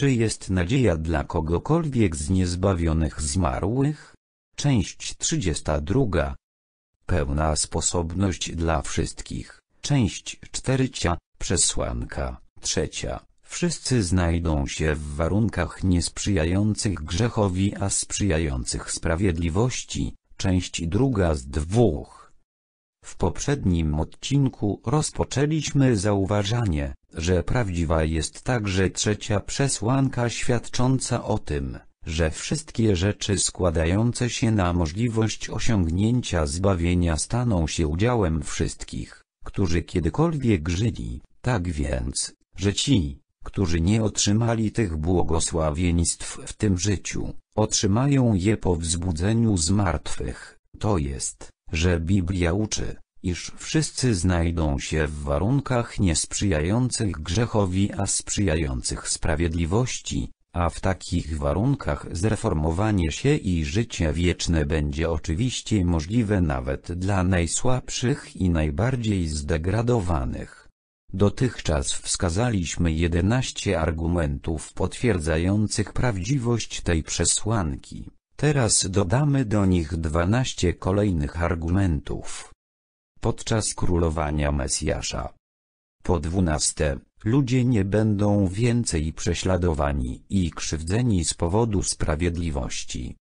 Czy jest nadzieja dla kogokolwiek z niezbawionych zmarłych? Część 32. Pełna sposobność dla wszystkich. Część 4. Przesłanka. Trzecia. Wszyscy znajdą się w warunkach niesprzyjających grzechowi, a sprzyjających sprawiedliwości. Część druga z dwóch. W poprzednim odcinku rozpoczęliśmy zauważanie, że prawdziwa jest także trzecia przesłanka świadcząca o tym, że wszystkie rzeczy składające się na możliwość osiągnięcia zbawienia staną się udziałem wszystkich, którzy kiedykolwiek żyli, tak więc, że ci, którzy nie otrzymali tych błogosławieństw w tym życiu, otrzymają je po wzbudzeniu z martwych, to jest, że Biblia uczy, iż wszyscy znajdą się w warunkach niesprzyjających grzechowi a sprzyjających sprawiedliwości, a w takich warunkach zreformowanie się i życie wieczne będzie oczywiście możliwe nawet dla najsłabszych i najbardziej zdegradowanych. Dotychczas wskazaliśmy 11 argumentów potwierdzających prawdziwość tej przesłanki. Teraz dodamy do nich dwanaście kolejnych argumentów. Podczas królowania Mesjasza. Po dwunaste, ludzie nie będą więcej prześladowani i krzywdzeni z powodu sprawiedliwości.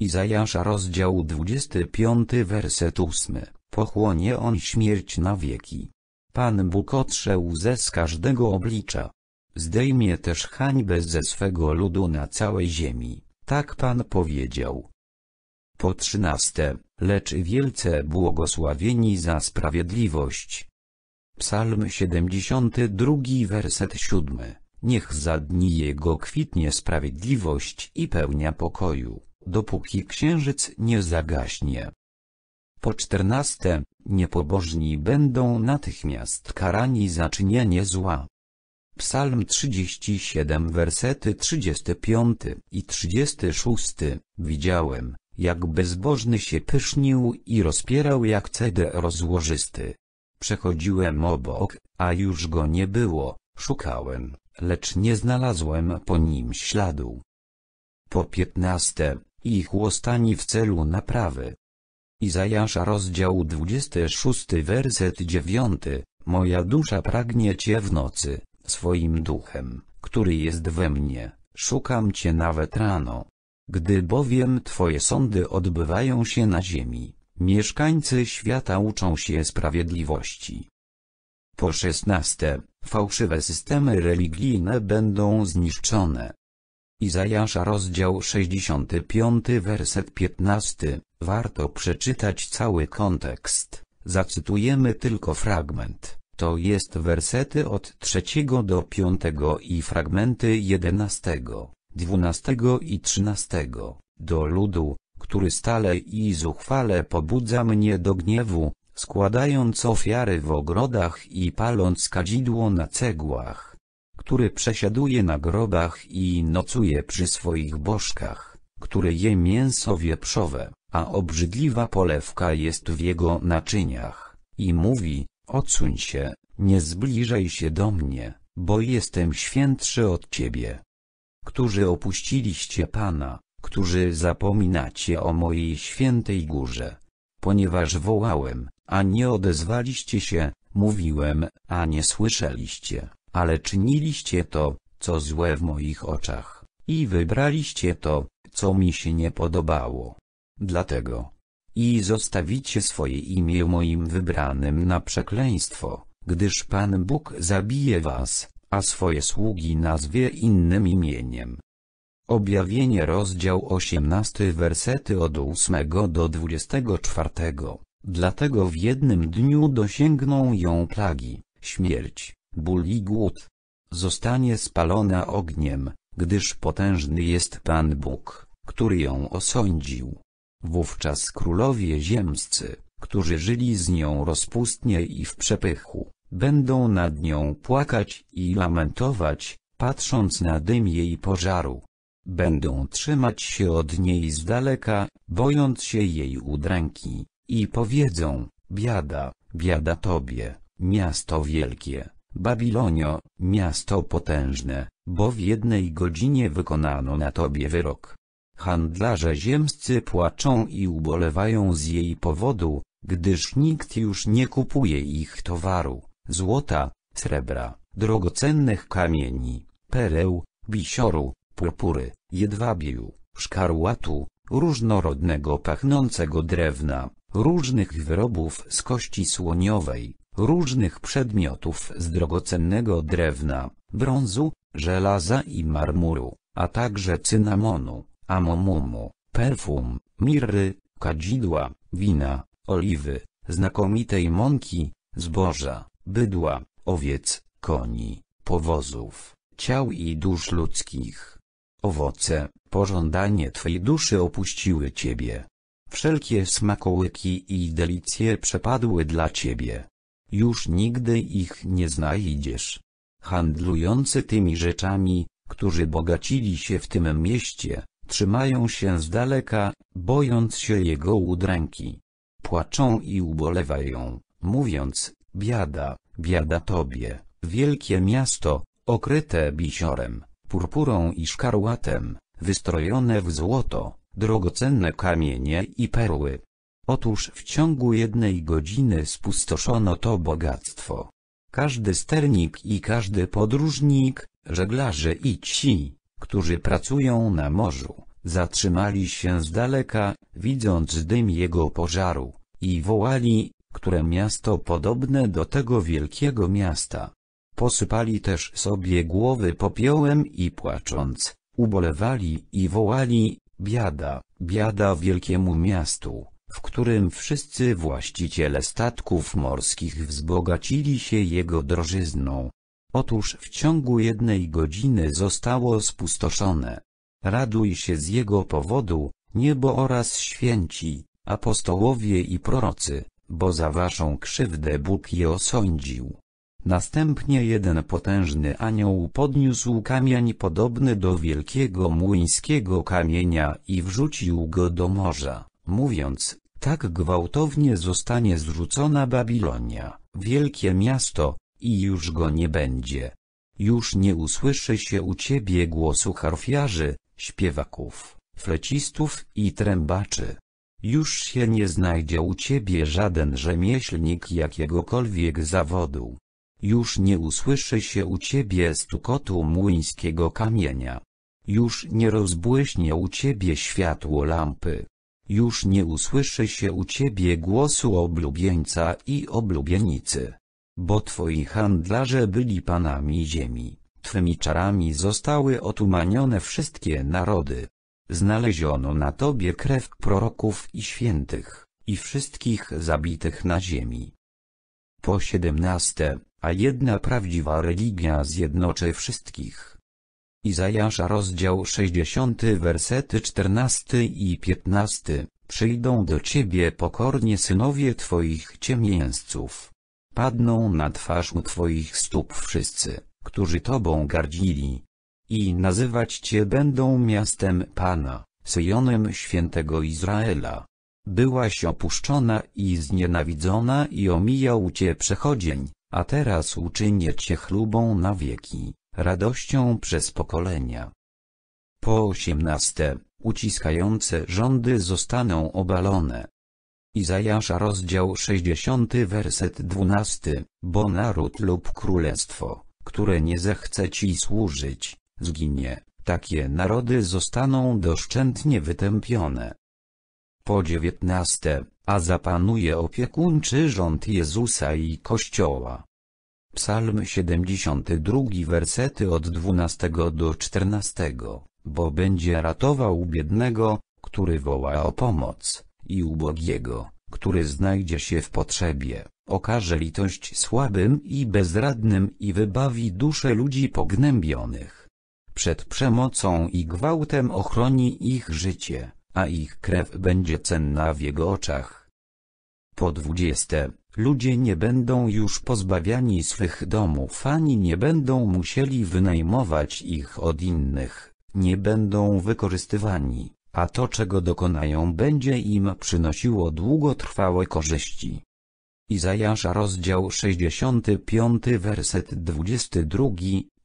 Izajasza rozdział 25 werset 8, pochłonie on śmierć na wieki. Pan Bóg otrze łzę z każdego oblicza. Zdejmie też hańbę ze swego ludu na całej ziemi. Tak Pan powiedział. Po trzynaste, lecz wielce błogosławieni za sprawiedliwość. Psalm 72, werset 7. Niech za dni Jego kwitnie sprawiedliwość i pełnia pokoju, dopóki księżyc nie zagaśnie. Po czternaste, niepobożni będą natychmiast karani za czynienie zła. Psalm 37 wersety 35 i 36. Widziałem, jak bezbożny się pysznił i rozpierał jak ceder rozłożysty. Przechodziłem obok, a już go nie było, szukałem, lecz nie znalazłem po nim śladu. Po piętnaste, ich łostani w celu naprawy. Izajasza rozdział 26 werset 9, Moja dusza pragnie Cię w nocy, swoim duchem, który jest we mnie, szukam Cię nawet rano. Gdy bowiem Twoje sądy odbywają się na ziemi, mieszkańcy świata uczą się sprawiedliwości. Po szesnaste, fałszywe systemy religijne będą zniszczone. Izajasza rozdział 65 werset 15, warto przeczytać cały kontekst, zacytujemy tylko fragment to jest wersety od trzeciego do piątego i fragmenty jedenastego, dwunastego i trzynastego, do ludu, który stale i zuchwale pobudza mnie do gniewu, składając ofiary w ogrodach i paląc kadzidło na cegłach, który przesiaduje na grobach i nocuje przy swoich bożkach, który je mięso wieprzowe, a obrzydliwa polewka jest w jego naczyniach, i mówi, Odsuń się, nie zbliżaj się do mnie, bo jestem świętszy od ciebie. Którzy opuściliście Pana, którzy zapominacie o mojej świętej górze. Ponieważ wołałem, a nie odezwaliście się, mówiłem, a nie słyszeliście, ale czyniliście to, co złe w moich oczach, i wybraliście to, co mi się nie podobało. Dlatego, i zostawicie swoje imię moim wybranym na przekleństwo, gdyż Pan Bóg zabije was, a swoje sługi nazwie innym imieniem. Objawienie rozdział 18 wersety od 8 do 24. Dlatego w jednym dniu dosięgną ją plagi, śmierć, ból i głód. Zostanie spalona ogniem, gdyż potężny jest Pan Bóg, który ją osądził. Wówczas królowie ziemscy, którzy żyli z nią rozpustnie i w przepychu, będą nad nią płakać i lamentować, patrząc na dym jej pożaru. Będą trzymać się od niej z daleka, bojąc się jej udręki, i powiedzą, biada, biada tobie, miasto wielkie, Babilonio, miasto potężne, bo w jednej godzinie wykonano na tobie wyrok, Handlarze ziemscy płaczą i ubolewają z jej powodu, gdyż nikt już nie kupuje ich towaru, złota, srebra, drogocennych kamieni, pereł, bisioru, purpury, jedwabiu, szkarłatu, różnorodnego pachnącego drewna, różnych wyrobów z kości słoniowej, różnych przedmiotów z drogocennego drewna, brązu, żelaza i marmuru, a także cynamonu, amomumu, perfum, mirry, kadzidła, wina, oliwy, znakomitej mąki, zboża, bydła, owiec, koni, powozów, ciał i dusz ludzkich. Owoce, pożądanie Twej duszy opuściły Ciebie. Wszelkie smakołyki i delicje przepadły dla Ciebie. Już nigdy ich nie znajdziesz. Handlujący tymi rzeczami, którzy bogacili się w tym mieście, Trzymają się z daleka, bojąc się jego udręki. Płaczą i ubolewają, mówiąc, biada, biada tobie, wielkie miasto, okryte bisiorem, purpurą i szkarłatem, wystrojone w złoto, drogocenne kamienie i perły. Otóż w ciągu jednej godziny spustoszono to bogactwo. Każdy sternik i każdy podróżnik, żeglarze i ci, którzy pracują na morzu, zatrzymali się z daleka, widząc dym jego pożaru, i wołali, które miasto podobne do tego wielkiego miasta. Posypali też sobie głowy popiołem i płacząc, ubolewali i wołali, biada, biada wielkiemu miastu, w którym wszyscy właściciele statków morskich wzbogacili się jego drożyzną, Otóż w ciągu jednej godziny zostało spustoszone. Raduj się z jego powodu, niebo oraz święci, apostołowie i prorocy, bo za waszą krzywdę Bóg je osądził. Następnie jeden potężny anioł podniósł kamień podobny do wielkiego młyńskiego kamienia i wrzucił go do morza, mówiąc, tak gwałtownie zostanie zrzucona Babilonia, wielkie miasto, i już go nie będzie. Już nie usłyszy się u ciebie głosu harfiarzy, śpiewaków, flecistów i trębaczy. Już się nie znajdzie u ciebie żaden rzemieślnik jakiegokolwiek zawodu. Już nie usłyszy się u ciebie stukotu młyńskiego kamienia. Już nie rozbłyśnie u ciebie światło lampy. Już nie usłyszy się u ciebie głosu oblubieńca i oblubienicy bo twoi handlarze byli panami ziemi, twymi czarami zostały otumanione wszystkie narody. Znaleziono na tobie krew proroków i świętych, i wszystkich zabitych na ziemi. Po siedemnaste, a jedna prawdziwa religia zjednoczy wszystkich. Izajasza rozdział 60 wersety 14 i 15, przyjdą do ciebie pokornie synowie twoich ciemięzców, Padną na twarz u Twoich stóp wszyscy, którzy Tobą gardzili. I nazywać Cię będą miastem Pana, Syjonem świętego Izraela. Byłaś opuszczona i znienawidzona i omijał Cię przechodzień, a teraz uczynię Cię chlubą na wieki, radością przez pokolenia. Po osiemnaste, uciskające rządy zostaną obalone, Izajasza rozdział 60 werset 12, bo naród lub królestwo, które nie zechce ci służyć, zginie, takie narody zostaną doszczętnie wytępione. Po dziewiętnaste, a zapanuje opiekuńczy rząd Jezusa i Kościoła. Psalm 72 wersety od 12 do 14, bo będzie ratował biednego, który woła o pomoc i ubogiego, który znajdzie się w potrzebie, okaże litość słabym i bezradnym i wybawi dusze ludzi pognębionych. Przed przemocą i gwałtem ochroni ich życie, a ich krew będzie cenna w jego oczach. Po dwudzieste, ludzie nie będą już pozbawiani swych domów ani nie będą musieli wynajmować ich od innych, nie będą wykorzystywani a to czego dokonają będzie im przynosiło długotrwałe korzyści. Izajasza rozdział 65 werset 22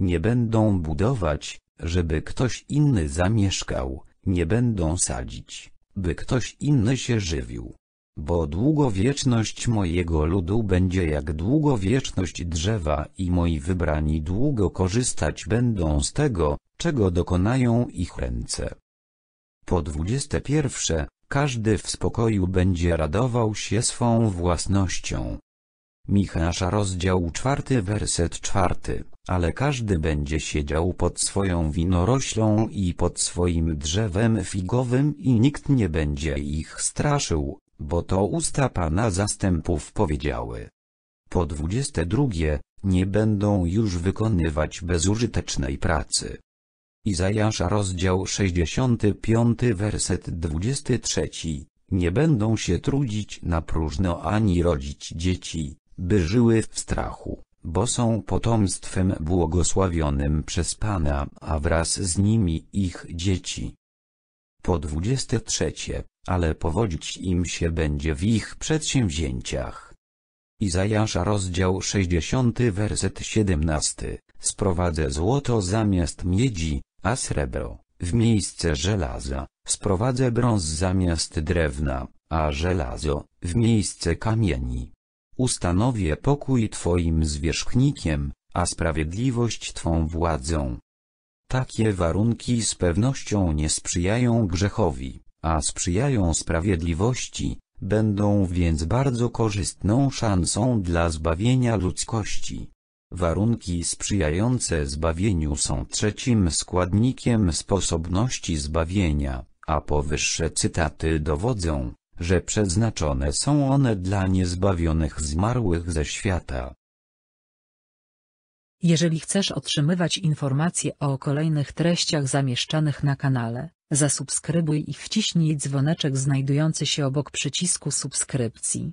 Nie będą budować, żeby ktoś inny zamieszkał, nie będą sadzić, by ktoś inny się żywił. Bo długowieczność mojego ludu będzie jak długowieczność drzewa i moi wybrani długo korzystać będą z tego, czego dokonają ich ręce. Po dwudzieste pierwsze, każdy w spokoju będzie radował się swą własnością. Michasza rozdział czwarty werset czwarty, ale każdy będzie siedział pod swoją winoroślą i pod swoim drzewem figowym i nikt nie będzie ich straszył, bo to usta Pana zastępów powiedziały. Po dwudzieste drugie, nie będą już wykonywać bezużytecznej pracy, Izajasza rozdział 65 werset 23. Nie będą się trudzić na próżno ani rodzić dzieci, by żyły w strachu, bo są potomstwem błogosławionym przez Pana, a wraz z nimi ich dzieci. Po 23. Ale powodzić im się będzie w ich przedsięwzięciach. Izajasza rozdział 60 werset 17. Sprowadzę złoto zamiast miedzi, a srebro, w miejsce żelaza, sprowadzę brąz zamiast drewna, a żelazo, w miejsce kamieni. Ustanowię pokój Twoim zwierzchnikiem, a sprawiedliwość Twą władzą. Takie warunki z pewnością nie sprzyjają grzechowi, a sprzyjają sprawiedliwości, będą więc bardzo korzystną szansą dla zbawienia ludzkości. Warunki sprzyjające zbawieniu są trzecim składnikiem sposobności zbawienia, a powyższe cytaty dowodzą, że przeznaczone są one dla niezbawionych zmarłych ze świata. Jeżeli chcesz otrzymywać informacje o kolejnych treściach zamieszczanych na kanale, zasubskrybuj i wciśnij dzwoneczek znajdujący się obok przycisku subskrypcji.